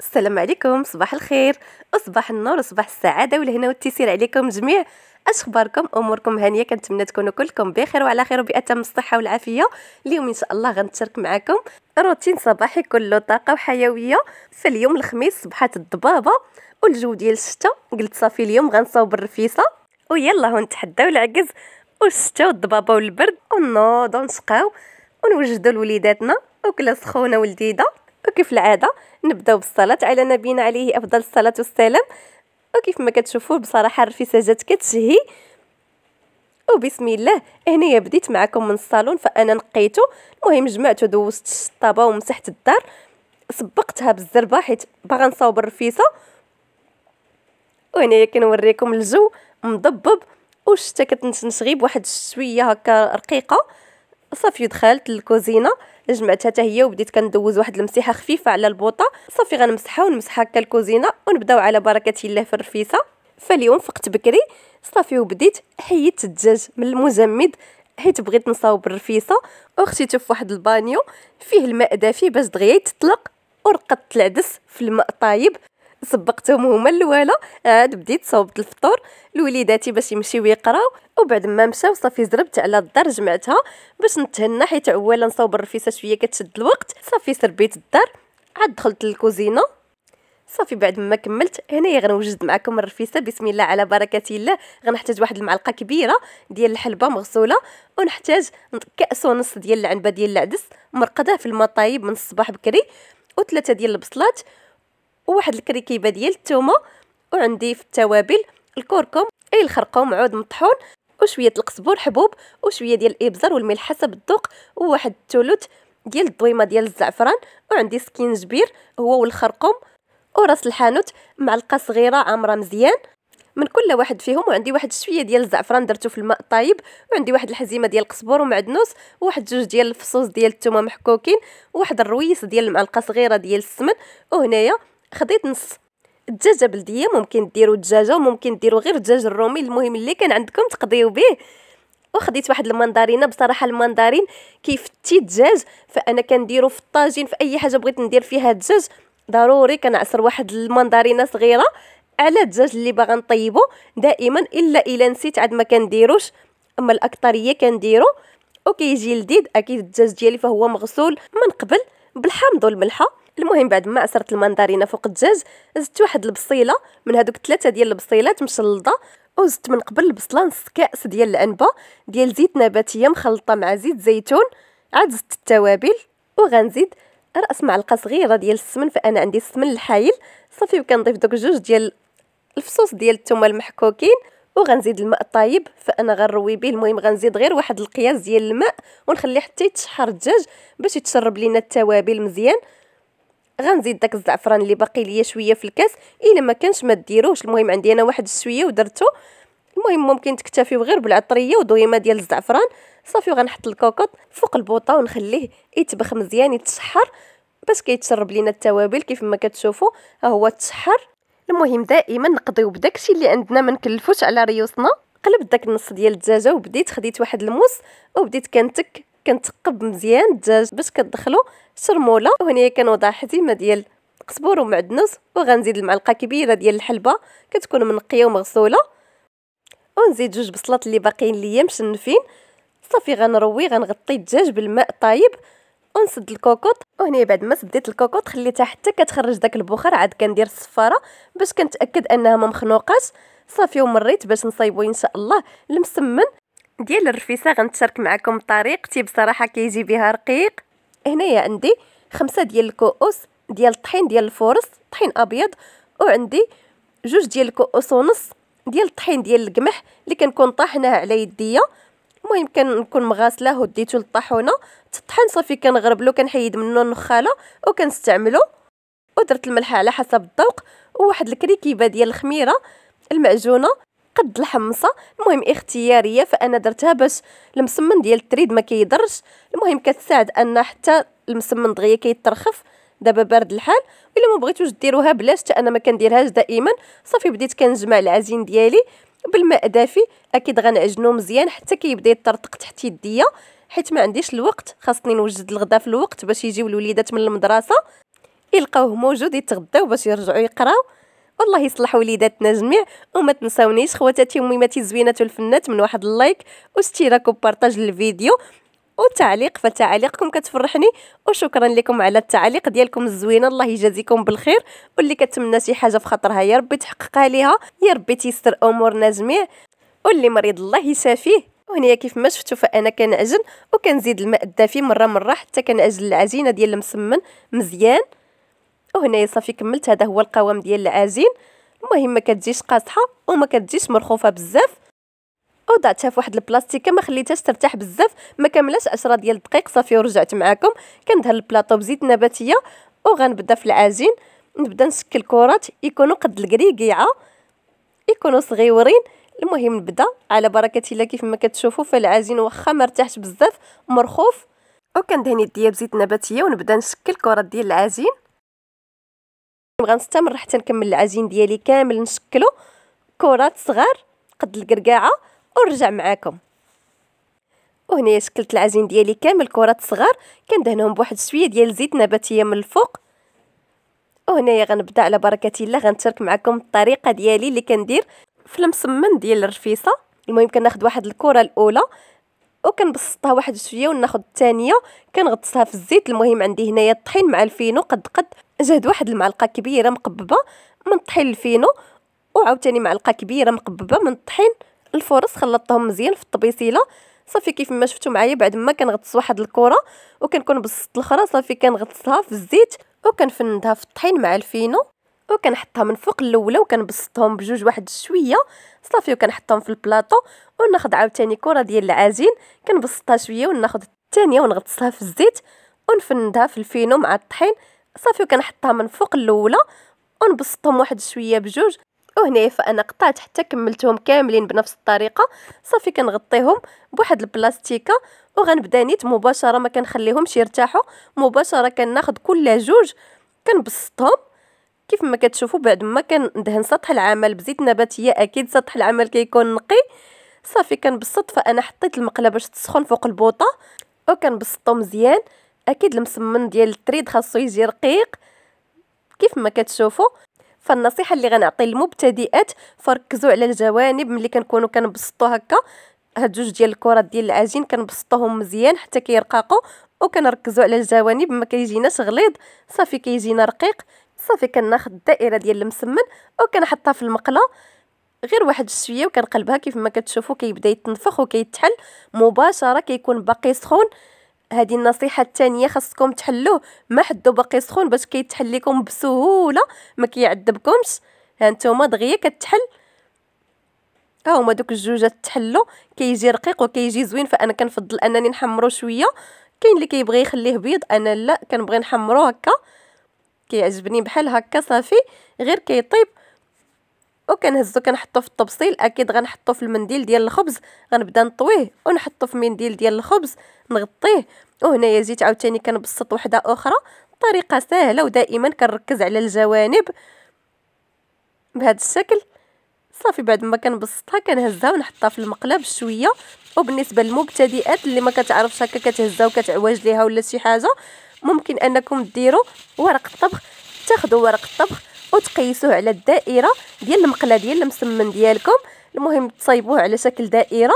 السلام عليكم صباح الخير وصباح النور وصباح السعاده والهنا والتيسير عليكم جميع اش اخباركم اموركم هانيه كنتمنى تكونوا كلكم بخير وعلى خير وباتم الصحه والعافيه اليوم ان شاء الله غنتشارك معكم روتين صباحي كله طاقه وحيويه فاليوم الخميس صبحات الضبابه والجو ديال الشتا قلت صافي اليوم غنصاوب الرفيسه ويلا ونتحداو العكز والشتاء والضبابه والبرد ونوض ونسقاو ونوجدوا لوليداتنا وكله سخونه ولذيذه وكيف العاده نبداو بالصلاه على نبينا عليه افضل الصلاه والسلام وكيف ما كتشوفوا بصراحه الرفيسه جات كتشهي وبسم الله هنايا بديت معكم من الصالون فانا نقيته المهم جمعته دوزت الشطابه ومسحت الدار سبقتها بالزربه حيت باغا نصاوب الرفيسه وهنايا كنوريكم الجو مضبب والشتا كتنشغي بواحد شويه هكا رقيقه صافي دخلت للكوزينه جمعتها حتى هي وبديت كندوز واحد المسيحه خفيفه على البوطه صافي غنمسحها ونمسح هكا الكوزينه ونبداو على بركه الله في الرفيسه فاليوم فقت بكري صافي وبديت حيدت الدجاج من المجمد حيت بغيت نصاوب الرفيسه وخشيته في واحد البانيو فيه الماء دافي باش دغيا يتطلق ورقدت العدس في الماء طايب سبقتهم هما الاولى عاد بديت صوبت الفطور لوليداتي باش يمشيو يقراو وبعد ما مشاو صافي زربت على الدار جمعتها باش نتهنى حيت اولا نصاوب الرفيسه شويه كتشد الوقت صافي سربيت الدار عاد دخلت للكوزينه صافي بعد ما كملت هنايا غنوجد معكم الرفيسه بسم الله على بركه الله غنحتاج واحد المعلقه كبيره ديال الحلبه مغسوله ونحتاج كاس ونص ديال العنبه ديال العدس مرقده في المطايب من الصباح بكري وثلاثه ديال البصلات وواحد الكريكيبه ديال الثومه وعندي في التوابل الكركم اي الخرقوم عود مطحون وشويه القزبر حبوب وشويه ديال الابزار والملح حسب الذوق وواحد الثلث ديال الضويمه ديال الزعفران وعندي سكينجبير هو والخرقوم وراس الحانوت معلقه صغيره عامره مزيان من كل واحد فيهم وعندي واحد شويه ديال الزعفران درته في الماء طايب وعندي واحد الحزيمه ديال القزبر ومعدنوس وواحد جوج ديال الفصوص ديال الثومه محكوكين وواحد الرويس ديال المعلقه صغيره ديال السمن وهنايا خديت نص الدجاجه بلديه ممكن ديروا دجاجه وممكن ديروا غير الدجاج الرومي المهم اللي كان عندكم تقضيو به وخديت واحد المندارينه بصراحه المندارين كيفتي الدجاج فانا كنديرو في الطاجين في اي حاجه بغيت ندير فيها الدجاج ضروري كنعصر واحد المندارينه صغيره على الدجاج اللي باغا نطيبو دائما الا الا نسيت عاد ما كنديروش اما الاكثريه كنديرو وكيجي لذيذ اكيد الدجاج ديالي فهو مغسول من قبل بالحامض والملحه المهم بعد ما عصرت المندارينا فوق الدجاج زدت واحد البصيله من هذوك ثلاثه ديال البصيلات مشلضه وزدت من قبل البصله نص كاس ديال العنبه ديال زيت نباتيه مخلطه مع زيت زيتون عاد زدت التوابل وغنزيد راس معلقه صغيره ديال السمن فانا عندي السمن الحايل صافي وكنضيف دوك جوج ديال الفصوص ديال الثومه المحكوكين وغنزيد الماء الطايب فانا غنروي به المهم غنزيد غير واحد القياس ديال الماء ونخليه حتى يتشحر الدجاج باش يتشرب لينا التوابل مزيان غنزيد داك الزعفران اللي باقي ليا شويه في الكاس الا ما كانش ما ديروهش المهم عندي انا واحد الشويه ودرته المهم ممكن تكتفيو غير بالعطريه ودويمه ديال الزعفران صافي وغنحط الكوكوط فوق البوطه ونخليه يتبخ مزيان يتشحر باش كيتشرب لينا التوابل كيف ما كتشوفوا ها هو تشحر المهم دائما نقضيو بداكشي اللي عندنا ما نكلفوش على ريوسنا قلبت داك النص ديال الدجاجه وبديت خديت واحد الموس وبديت كنتك كنتقب مزيان الدجاج باش كتدخلو شرموله وهنايا كنوضع حزيمه ديال قزبور ومعدنوس وغنزيد المعلقه كبيره ديال الحلبه كتكون منقيه ومغسوله ونزيد جوج بصلات اللي باقيين ليا مشنفين صافي غنروي غنغطي الدجاج بالماء طايب ونسد الكوكوط وهنا بعد ما سديت الكوكوط خليتها حتى كتخرج داك البخار عاد كندير الصفاره باش كنتاكد انها ما مخنوقاش صافي ومريت باش نصايبو ان شاء الله المسمن ديال الرفيسه غنتشارك معكم طريقتي بصراحه كيجي بها رقيق هنايا عندي خمسة ديال الكؤوس ديال الطحين ديال الفورص طحين ابيض وعندي جوج ديال الكؤوس ونص ديال الطحين ديال القمح اللي كنكون طاحناه على يديا المهم كنكون مغاسلاه وديتو للطاحونه تطحن صافي كنغربلو كنحيد منه النخاله وكنستعملو ودرت الملح على حسب الذوق وواحد الكريكيبه ديال الخميره المعجونه قد الحمصه المهم اختياريه فانا درتها باش المسمن ديال التريد ما كيضرش المهم كتساعد ان حتى المسمن دغيا كيترخف دابا بارد الحال الا ما بغيتوش ديروها بلاش انا ما كنديرهاش دائما صافي بديت كنجمع العجين ديالي بالماء دافي اكيد غنعجنو مزيان حتى كيبدا يطرطق تحت يديا حيت ما عنديش الوقت خاصني نوجد الغداء في الوقت باش يجيو الوليدات من المدرسه يلقاوه موجود يتغداو باش يرجعوا يقراو والله يصلح وليداتنا جميع وما تنساونيش خواتاتي وميماتي الزوينات والفنات من واحد اللايك واشتراك وبارطاج الفيديو وتعليق فتعاليقكم كتفرحني وشكرا لكم على التعليق ديالكم الزوينه الله يجازيكم بالخير واللي كتمنى شي حاجه في خاطرها يا ربي تحققها ليها يا ربي تيسر امورنا جميع واللي مريض الله يشافيه وهنا كيف ما شفتوا فانا كنعجن وكنزيد الماء الدافي مره مره حتى كنعجن العجينه ديال المسمن مزيان وهنايا صافي كملت هذا هو القوام ديال العجين المهم ما كتجيش قاصحه وما كتجيش مرخوفه بزاف وضعتها في واحد البلاستيكه ما خليتهاش ترتاح بزاف ما كملاش 10 ديال الدقائق صافي ورجعت معاكم كندهن البلاطو بزيت نباتيه وغنبدا في العجين نبدا نشكل كرات يكونوا قد الكريكيعه يكونوا صغيورين المهم نبدا على بركه الله كيف ما كتشوفوا فالعجين واخا ما بزاف مرخوف وكندهن يديا بزيت نباتيه ونبدا نشكل كرات ديال العجين غنستمر حتى نكمل العجين ديالي كامل نشكلو كرات صغار قد القرقاعه ونرجع معاكم وهنا شكلت العجين ديالي كامل كرات صغار كندهنهم بواحد شويه ديال الزيت نباتيه من الفوق وهنايا غنبدا على بركه الله غنترك معكم الطريقه ديالي اللي كندير في المسمن ديال الرفيصه المهم كناخد واحد الكره الاولى وكنبسطها واحد شويه وناخد الثانيه كنغطسها في الزيت المهم عندي هنايا الطحين مع الفينو قد قد زاد واحد المعلقه كبيره مقببه من طحين الفينو وعاوتاني معلقه كبيره مقببه من الطحين الفرص خلطتهم مزيان في الطبيسيله صافي كيف ما شفتوا معايا بعد ما كنغطس واحد الكره وكنكون بسط الاخرى صافي كنغطسها في الزيت وكنفندها في الطحين مع الفينو وكنحطها من فوق الاولى وكنبسطهم بجوج واحد شويه صافي وكنحطهم في البلاطو وناخذ عاوتاني كره ديال العجين كنبسطها شويه وناخذ الثانيه ونغطسها في الزيت ونفندها في الفينو مع الطحين صافي وكنحطها من فوق الاولى ونبسطهم واحد شويه بجوج وهنا فانا قطعت حتى كملتهم كاملين بنفس الطريقه صافي كنغطيهم بواحد البلاستيكه وغنبدا نيت مباشره ما كنخليهمش يرتاحوا مباشره كناخذ كل جوج كنبسطهم كيف ما كتشوفوا بعد ما كندهن سطح العمل بزيت نباتيه اكيد سطح العمل كيكون نقي صافي كنبسط فانا حطيت المقله باش تسخن فوق البوطه وكنبسطو مزيان اكيد المسمن ديال التريد خاصو يجي رقيق كيف ما كتشوفوا فالنصيحه اللي غنعطي للمبتدئات فركزوا على الجوانب ملي كنكونوا كنبسطوا هكا هاد جوج ديال الكرات ديال العجين كنبسطوهم مزيان حتى كيرقاقوا وكنركزوا على الجوانب ما كيجيناش غليظ صافي كيجينا رقيق صافي كناخذ الدائره ديال المسمن وكنحطها في المقله غير واحد الشويه وكنقلبها كيف ما كتشوفوا كيبدا يتنفخ وكيتحل مباشره كيكون باقي سخون هذه النصيحه الثانيه خاصكم تحلوه ما حدو باقي سخون باش كيتحل لكم بسهوله ما كيعذبكمش هانتوما دغيا كتحل ها هما دوك الجوجات تحلو كيجي رقيق وكيجي زوين فانا كنفضل انني نحمرو شويه كاين اللي كيبغي يخليه بيض انا لا كنبغي نحمرو هكا كيعجبني بحال هكا صافي غير كيطيب كي وكنهزو كنحطو في الطبسيل اكيد غنحطو في المنديل ديال الخبز غنبدا نطويه ونحطو في منديل ديال الخبز نغطيه وهنايا جيت عاوتاني كنبسط وحده اخرى طريقه سهله ودائما كنركز على الجوانب بهذا الشكل صافي بعد ما كنبسطها كنهزها ونحطها في المقله بشويه وبالنسبه للمبتدئات اللي ما كتعرفش هكا كتهزها وكتعوج ليها ولا شي حاجه ممكن انكم ديروا ورق الطبخ تاخذوا ورق الطبخ وتقيسوه على الدائره ديال المقله ديال المسمن ديالكم المهم تصايبوه على شكل دائره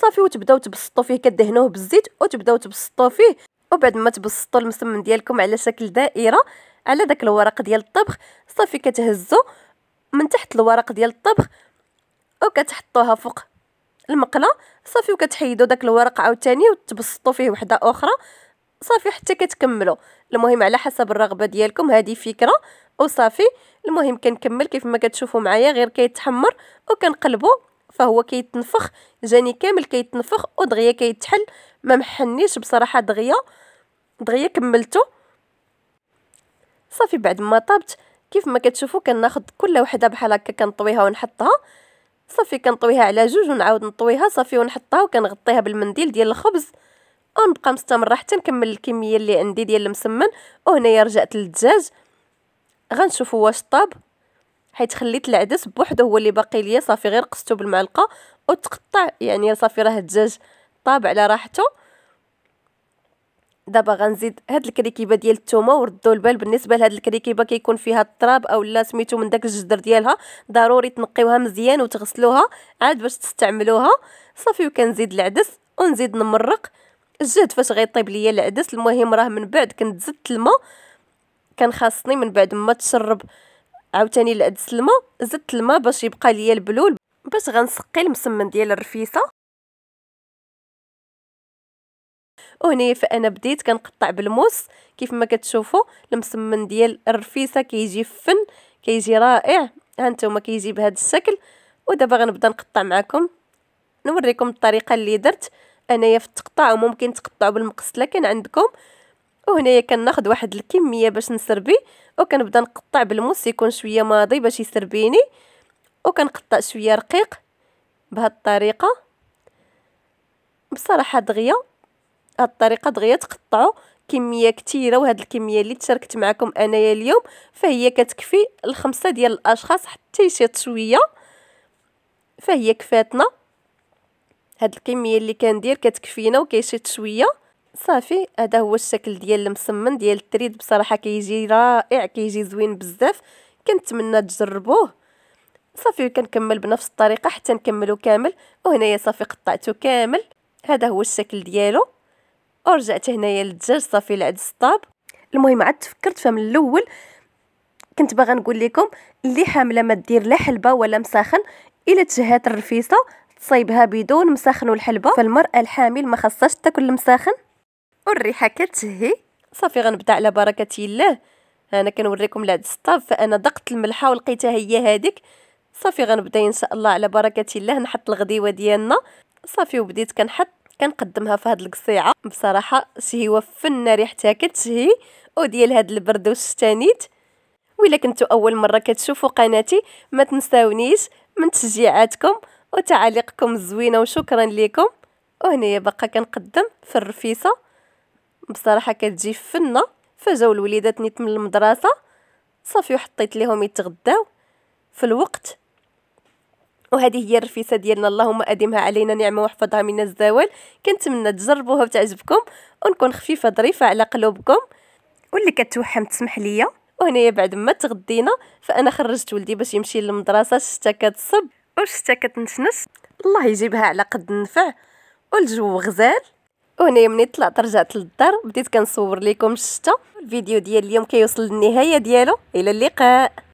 صافي وتبداو تبسطوا فيه كدهنوه بالزيت وتبداو تبسطوا فيه وبعد ما تبسطوا المسمن ديالكم على شكل دائره على داك الورق ديال الطبخ صافي كتهزوا من تحت الورق ديال الطبخ وكتحطوها فوق المقله صافي وكتحيدوا داك الورق عاوتاني وتبسطوا فيه وحده اخرى صافي حتى كتكملوا المهم على حسب الرغبه ديالكم هذه فكره وصافي المهم كنكمل كيف ما كتشوفوا معايا غير كيتحمر وكنقلبوا فهو كيتنفخ جاني كامل كيتنفخ ودغيا كيتحل ما محنيش بصراحه دغيا دغيا كملته صافي بعد ما طابت كيف ما كتشوفوا كناخذ كل وحده بحال هكا كنطويها ونحطها صافي كنطويها على جوج ونعاود نطويها صافي ونحطها وكنغطيها بالمنديل ديال الخبز ونبقى مستمره حتى نكمل الكميه اللي عندي ديال المسمن وهنايا رجعت للدجاج غنشوفوا واش طاب حيت خليت العدس بوحدو هو اللي باقي ليا صافي غير قصته بالمعلقه وتقطع يعني صافي راه الدجاج طاب على راحته دابا غنزيد هاد الكريكيبه ديال الثومه وردوا البال بالنسبه لهاد الكريكيبه كيكون فيها التراب اولا سميتو من داك الجدر ديالها ضروري تنقيوها مزيان وتغسلوها عاد باش تستعملوها صافي وكنزيد العدس ونزيد نمرق زدت فاش غيطيب ليا العدس المهم راه من بعد كنت زدت الماء كان خاصني من بعد ما تشرب عاوتاني العدس الماء زدت الماء باش يبقى ليا البلول باش غنسقي المسمن ديال الرفيسه وهنا فانا بديت كنقطع بالموس كيف ما كتشوفوا المسمن ديال الرفيسه كيجي فن كيجي رائع هانتوما كيجي بهذا الشكل ودابا غنبدا نقطع معكم نوريكم الطريقه اللي درت انايا في التقطاع وممكن تقطعوا بالمقصله كان عندكم وهنايا كناخد واحد الكميه باش نسربي وكنبدا نقطع بالموس يكون شويه ماضي باش يسربيني وكنقطع شويه رقيق بهاد الطريقه بصراحه دغيا هاد الطريقه دغيا تقطعوا كميه كثيره وهاد الكميه اللي تشاركت معكم انايا اليوم فهي كتكفي الخمسه ديال الاشخاص حتى يشيط شويه فهي كفاتنا هاد الكميه اللي كندير كتكفينا وكيشد شويه صافي هذا هو الشكل ديال المسمن ديال التريد بصراحه كيجي رائع كيجي زوين بزاف كنتمنى تجربوه صافي كنكمل بنفس الطريقه حتى نكملو كامل وهنايا صافي قطعته كامل هذا هو الشكل ديالو ورجعت هنايا للدجاج صافي لعد طاب المهم عاد تفكرت فمن الاول كنت باغا نقول لكم اللي حامله ما دير لا حلبه ولا مساخن الا تجهات الرفيصه تصايبها بدون مسخن الحلبة فالمرأة الحامل ما خصهاش تاكل المساخن والريحة كتهي صافي غنبدا على بركة الله انا كنوريكم لهاد السطاف فانا دقت الملحه ولقيتها هي هذيك صافي غنبدا ان شاء الله على بركه الله نحط الغديوه ديالنا صافي وبديت كنحط كنقدمها في هاد القصيعه بصراحه شهيوه فنه ريحتها كتشهي وديال هاد البرد والشتانيت الا كنتو اول مره كتشوفوا قناتي ما تنساونيش من تشجيعاتكم وتعاليقكم الزوينه وشكرا لكم وهنايا باقا كنقدم في الرفيسه بصراحه كتجي فنه فجاو الوليدات نيت من المدرسه صافي وحطيت ليهم يتغداو في الوقت وهذه هي الرفيسه ديالنا اللهم ادمها علينا نعمه واحفظها من الزوال كنتمنى تجربوها وتعجبكم ونكون خفيفه ظريفه على قلوبكم واللي كتوحم تسمح ليا وهنايا بعد ما تغدينا فانا خرجت ولدي باش يمشي للمدرسه شتا كتصب وشتا كتنشنش الله يجيبها على قد النفع والجو غزال وهنا ملي طلعت رجعت للدار بديت كنصور لكم الشتا الفيديو ديال اليوم كيوصل للنهايه ديالو الى اللقاء